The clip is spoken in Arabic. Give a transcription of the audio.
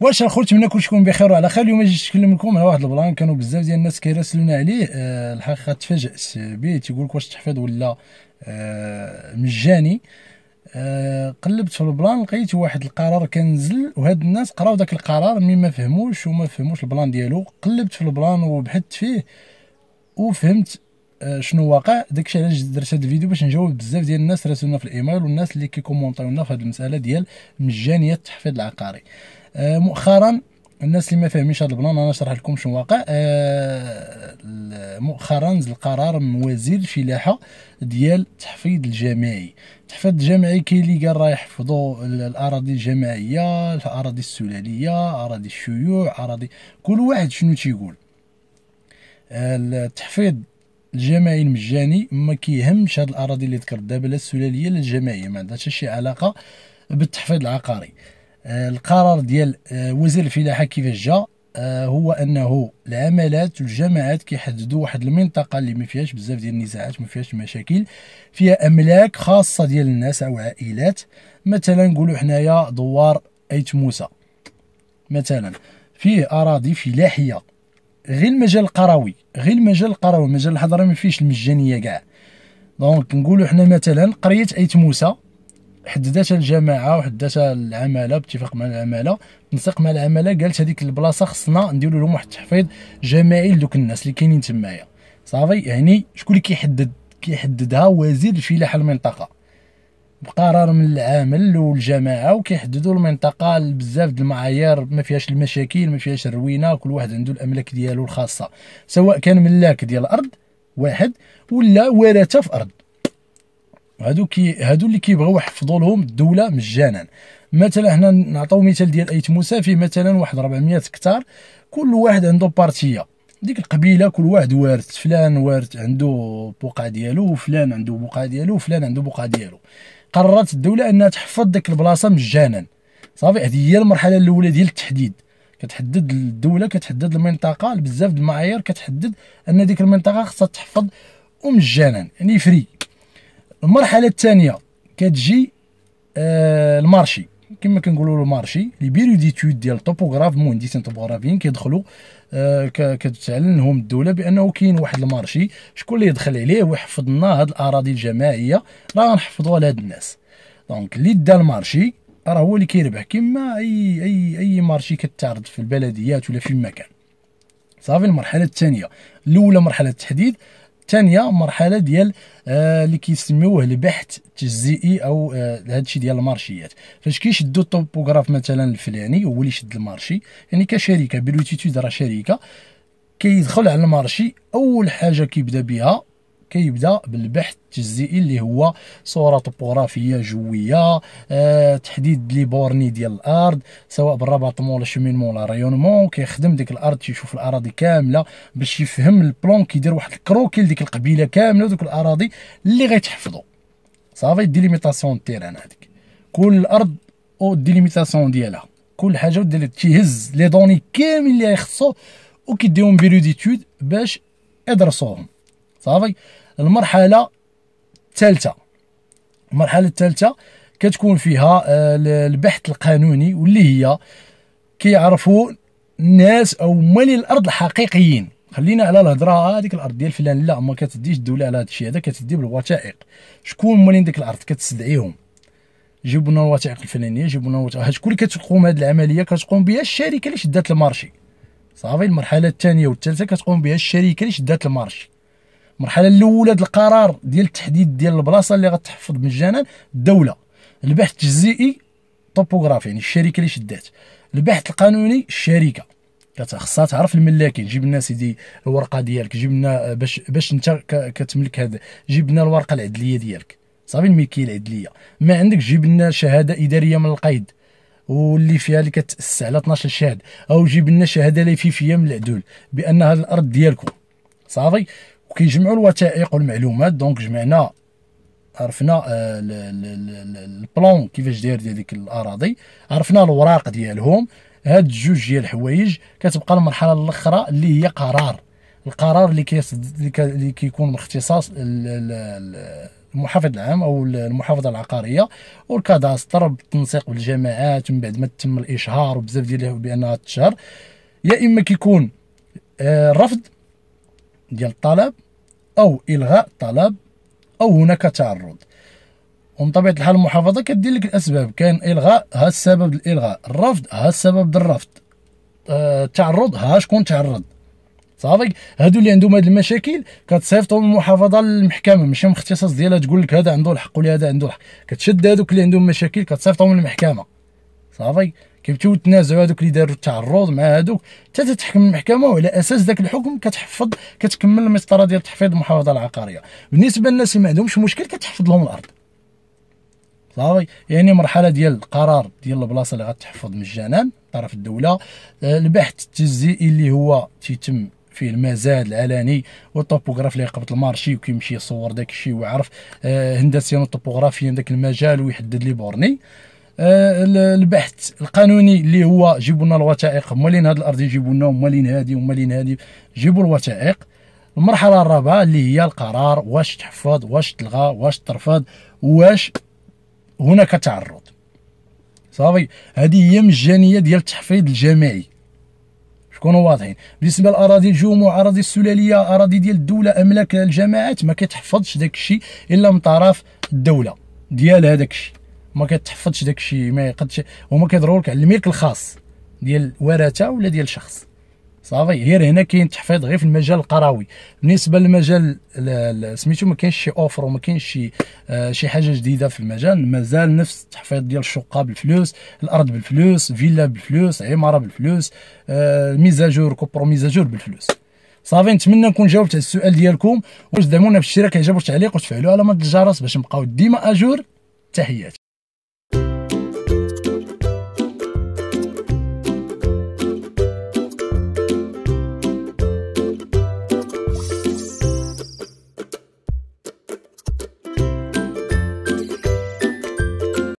واش خرجت من كلشي يكون بخير وعلى خير اليوم جيت نتكلم لكم على واحد البلان كانوا بزاف ديال الناس كيراسلونا عليه آه، الحقيقه تفاجات به تيقول لك واش التحفيظ ولا آه، مجاني آه، قلبت في البلان لقيت واحد القرار كنزل وهاد الناس قراو داك القرار مي ما فهموش وما فهموش البلان ديالو قلبت في البلان وبحثت فيه وفهمت آه، شنو واقع داكشي علاش درت هذا الفيديو باش نجاوب بزاف ديال الناس راسلونا في الايميل والناس اللي كيكومونطيو لنا في هذه المساله ديال مجانيه التحفيظ العقاري آه، مؤخرا الناس اللي ما فاهمينش هذا البلان انا نشرح لكم شنو واقع آه، مؤخرا نزل قرار من وزير الفلاحه ديال التحفيظ الجماعي التحفيظ الجماعي كاين اللي قال راه يحفظوا الاراضي الجماعيه الاراضي السلاليه اراضي الشيوع اراضي كل واحد شنو تيقول التحفيظ الجماعي المجاني ما كيهمش هاد الاراضي اللي ذكرت دابا لا السلاليه لا الجماعيه ما عندها حتى شي علاقه بالتحفيظ العقاري آه، القرار ديال آه، وزير الفلاحه كيفاش جا آه، هو انه العمالات والجماعات كيحددوا واحد المنطقه اللي ما فيهاش بزاف ديال النزاعات ما فيهاش مشاكل فيها املاك خاصه ديال الناس او عائلات مثلا نقولوا حنايا دوار ايت موسى مثلا فيه اراضي فلاحيه غير المجال القروي غير المجال القروي المجال الحضرمي ما فيهش المجانيه كاع دونك نقولوا حنا مثلا قريه ايت موسى حددتها الجماعه وحددتها العماله باتفاق مع العماله تنسيق مع العماله قالت هذيك البلاصه خصنا نديروا لهم واحد التحفيظ جماعي لدوك الناس اللي كاينين تمايا صافي يعني شكون اللي كيحدد كيحددها وزير الفلاحه المنطقه بقرار من العامل والجماعه وكيحددوا المنطقه بزاف ديال المعايير ما فيهاش المشاكل ما فيهاش الروينه كل واحد عنده الاملاك ديالو الخاصه سواء كان ملاك ديال الارض واحد ولا ورثه في ارض هادو كي هادو اللي كيبغيو يحفظوا لهم الدوله مجانا مثلا حنا نعطيو مثال ديال ايت موسى فيه مثلا واحد 400 هكتار كل واحد عنده بارتيه ديك القبيله كل واحد وارث فلان وارث عنده بقعه ديالو وفلان عنده بقعه ديالو وفلان عنده بقعه ديالو قررت الدوله انها تحفظ ديك البلاصه مجانا صافي هذه هي المرحله الاولى ديال التحديد كتحدد الدوله كتحدد المنطقه بزاف د المعايير كتحدد ان ديك المنطقه خصها تحفظ ومجانا يعني فري المرحله الثانيه كتجي آه المارشي كما كنقولوا لو مارشي لي بيرو بيروديتود ديال الطوبوغراف مهندسين طوبوغرافيين كيدخلوا آه، كتعلن كتعلنهم الدوله بانه كاين واحد المارشي شكون اللي يدخل عليه ويحفظ لنا هاد الاراضي الجماعيه راه غنحفظوها لهاد الناس دونك اللي دا المارشي راه هو اللي كيربح كما اي اي اي مارشي كتعرض في البلديات ولا في المكان صافي المرحله الثانيه الاولى مرحله التحديد الثانيه مرحله ديال آه، اللي كيسميوه البحث التجزئي او آه هادشي ديال المارشيات فاش كيشدوا الطوبوغراف مثلا الفلاني هو اللي شد المارشي يعني كشركه بلوتيتود راه شركه كيدخل على المارشي اول حاجه كيبدا بها كيبدا بالبحث التجزئي اللي هو صوره طبوغرافيه جويه آه تحديد لي بورني ديال الارض سواء بالرباطمون ولا شمينمون ولا ريونمون كيخدم ديك الارض تيشوف الاراضي كامله باش يفهم البلون كيدير واحد الكروكي لديك القبيله كامله ودوك الاراضي اللي غيتحفظوا صافي ديليميتاسيون التيران هذيك كل ارض او ديليميتاسيون ديالها كل حاجه ودير تيهز لي دوني كامل اللي خصو وكيديهم بيريوديتود باش يدرسوهم صافي المرحله الثالثه المرحله الثالثه كتكون فيها آه، البحث القانوني واللي هي كيعرفوا الناس او مالي الارض الحقيقيين خلينا على الهضره هذيك الارض ديال فلان لا ما كتديش الدوله على هذا الشيء هذا كتدي بالوثائق شكون مالين ديك الارض كتستدعيهم جيبوا لنا الوثائق الفلانيه جيبوا لنا الوثائق شكون اللي كتقوم هذه العمليه كتقوم بها الشركه اللي شدات المارشي صافي المرحله الثانيه والثالثه كتقوم بها الشركه اللي شدات المارشي المرحله الاولى ديال القرار ديال التحديد ديال البلاصه اللي غتحفظ مجانا الدوله البحث التجزئي طوبوغرافي يعني الشركه اللي شدات البحث القانوني الشركه كتخصها تعرف الملاكين جيب لنا سيدي الورقه ديالك جيب لنا آه، باش باش انت كتملك هذا جيب لنا الورقه العدليه ديالك صافي الملكيه العدليه ما عندك جيب لنا شهاده اداريه من القيد واللي فيها اللي كتأسس على 12 شهاده او جيب لنا شهاده ليفيفيه من العدول بان هذه الارض ديالكم صافي كيجمعوا الوثائق والمعلومات دونك جمعنا عرفنا آه، البلون كيفاش داير ديال ديك الاراضي عرفنا الاوراق ديالهم هاد الجوج ديال الحوايج كتبقى المرحله الاخرى اللي هي قرار القرار اللي اللي كيكون من اختصاص المحافظ العام او المحافظه العقاريه والكاداستر بالتنسيق بالجماعات من بعد ما تم الاشهار وبزاف ديال بانها تشهر يا اما كيكون آه، الرفض ديال الطلب او الغاء طلب او هناك تعرض ومن طبيعه الحال المحافظه كدير لك الاسباب كاين الغاء ها السبب الالغاء الرفض ها السبب الرفض أه تعرض ها شكون تعرض صافي هادو اللي عندهم هاد المشاكل كتصيفطهم المحافظه للمحكمه ماشي من ديالها تقول لك هذا عنده الحق ولا هذا عنده الحق كتشد هادوك اللي عندهم مشاكل كتصيفطهم للمحكمه صافي كيبتيو تنازعوا هذوك اللي داروا التعرض مع هذوك حتى تتحكم المحكمه وعلى اساس ذاك الحكم كتحفظ كتكمل المسطره ديال تحفيظ المحافظه العقاريه بالنسبه للناس اللي ما عندهمش مشكل كتحفظ لهم الارض صافي يعني مرحله ديال القرار ديال البلاصه اللي غتحفظ مجانا طرف الدوله آه، البحث التجزئي اللي هو تيتم فيه المزاد العلني والطوبوغراف اللي يقبط المارشي وكيمشي يصور داك الشيء ويعرف آه، هندسيا وطوبوغرافيا داك المجال ويحدد لي بورني آه، البحث القانوني اللي هو جيبوا لنا الوثائق هما هذه هاد الارض يجيبوا لنا هما هذه هادي هما هادي جيبوا الوثائق المرحله الرابعه اللي هي القرار واش تحفظ واش تلغى واش ترفض واش هناك تعرض صافي هذه هي مجانيه ديال التحفيظ الجماعي شكونوا واضحين بالنسبه للاراضي الجموع اراضي السلاليه اراضي ديال الدوله املاك الجماعات ما كيتحفظش داك الشيء الا من طرف الدوله ديال هذاك الشيء ما كتحفظش داك الشيء ما يقدش هما كيهضروا لك على الملك الخاص ديال ورثه ولا ديال شخص صافي غير هنا كاين تحفيظ غير في المجال القروي بالنسبه للمجال سميتو ما كاينش شي اوفر وما كاينش شي آه، شي حاجه جديده في المجال مازال نفس التحفيظ ديال الشقه بالفلوس الارض بالفلوس فيلا بالفلوس عماره بالفلوس آه، ميزاجور كوبرو ميزاجور بالفلوس صافي نتمنى نكون جاوبت على السؤال ديالكم واش دعمونا في الاشتراك اعجاب التعليق وتفعلوا على مد الجرس باش نبقاو ديما اجور تحياتي